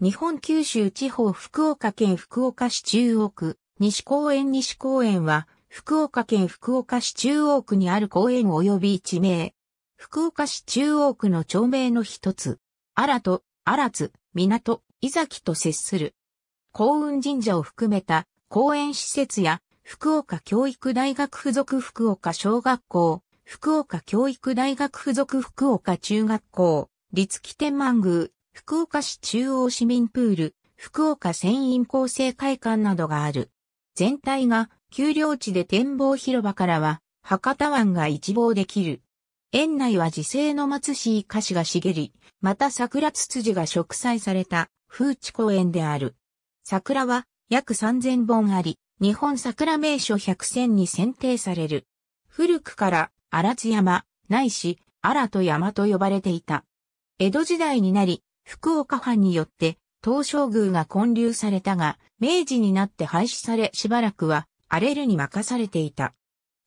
日本九州地方福岡県福岡市中央区、西公園西公園は、福岡県福岡市中央区にある公園及び地名。福岡市中央区の町名の一つ。新と、荒津、港、伊崎と接する。幸運神社を含めた公園施設や、福岡教育大学附属福岡小学校、福岡教育大学附属福岡中学校、立木天満宮、福岡市中央市民プール、福岡船員構成会館などがある。全体が丘陵地で展望広場からは博多湾が一望できる。園内は自生の松市イカシが茂り、また桜つつじが植栽された風地公園である。桜は約3000本あり、日本桜名所100選に選定される。古くから荒津山、ないし、荒戸山と呼ばれていた。江戸時代になり、福岡藩によって東照宮が建立されたが、明治になって廃止されしばらくは荒れるに任されていた。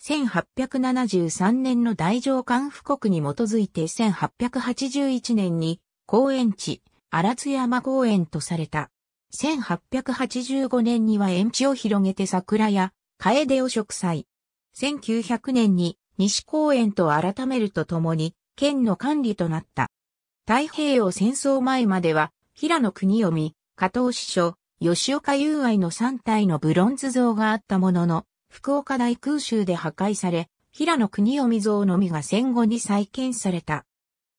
1873年の大乗官布告に基づいて1881年に公園地、荒津山公園とされた。1885年には園地を広げて桜や楓を植栽。1900年に西公園と改めるとともに県の管理となった。太平洋戦争前までは、平野国臣、加藤師匠、吉岡友愛の3体のブロンズ像があったものの、福岡大空襲で破壊され、平野国臣像のみが戦後に再建された。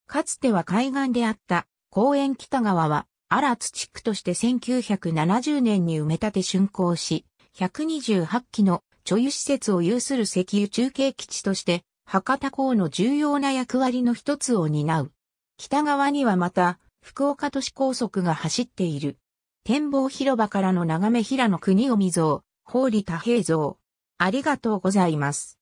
かつては海岸であった公園北側は荒津地区として1970年に埋め立て竣工し、128基の貯油施設を有する石油中継基地として、博多港の重要な役割の一つを担う。北側にはまた、福岡都市高速が走っている。展望広場からの眺め平野国を未像、法理多平像。ありがとうございます。